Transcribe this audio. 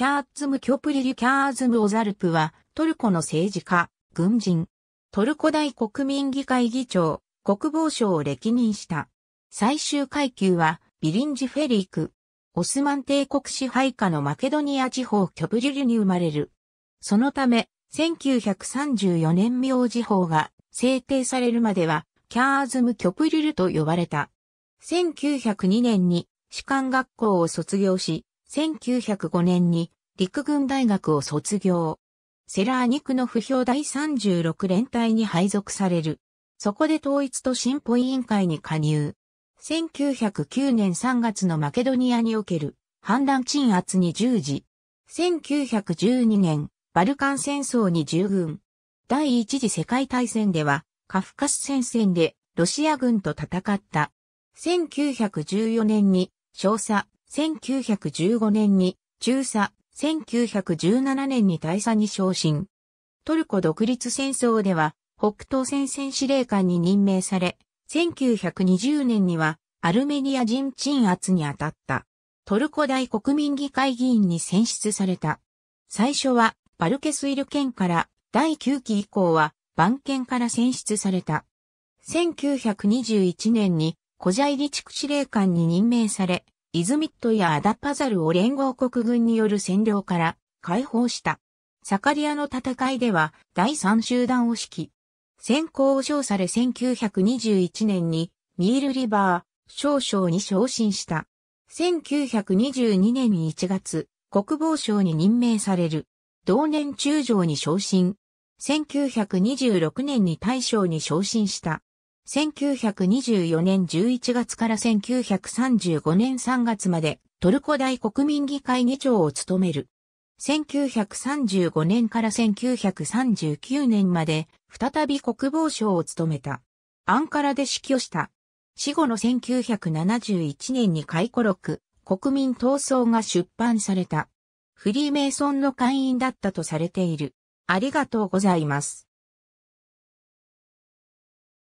キャーツム・キョプリリ・キャーズム・オザルプは、トルコの政治家、軍人、トルコ大国民議会議長、国防省を歴任した。最終階級は、ビリンジ・フェリーク。オスマン帝国支配下のマケドニア地方キョプリリに生まれる。そのため、1934年名字法が制定されるまでは、キャーズム・キョプリルと呼ばれた。1902年に士官学校を卒業し、1905年に陸軍大学を卒業。セラーニクの不評第36連隊に配属される。そこで統一と進歩委員会に加入。1909年3月のマケドニアにおける反乱鎮圧に従事。1912年、バルカン戦争に従軍。第一次世界大戦では、カフカス戦線でロシア軍と戦った。1914年に少佐、1915年に中佐、1917年に大佐に昇進。トルコ独立戦争では北東戦線司令官に任命され、1920年にはアルメニア人鎮圧に当たった。トルコ大国民議会議員に選出された。最初はバルケスイル県から第9期以降は番県から選出された。1921年にコジャイリ地区司令官に任命され、イズミットやアダパザルを連合国軍による占領から解放した。サカリアの戦いでは第3集団を指揮。先行を称され1921年にミールリバー少将に昇進した。1922年1月、国防省に任命される。同年中将に昇進。1926年に大将に昇進した。1924年11月から1935年3月までトルコ大国民議会議長を務める。1935年から1939年まで再び国防省を務めた。アンカラで死去した。死後の1971年に回顧録、国民闘争が出版された。フリーメイソンの会員だったとされている。ありがとうございます。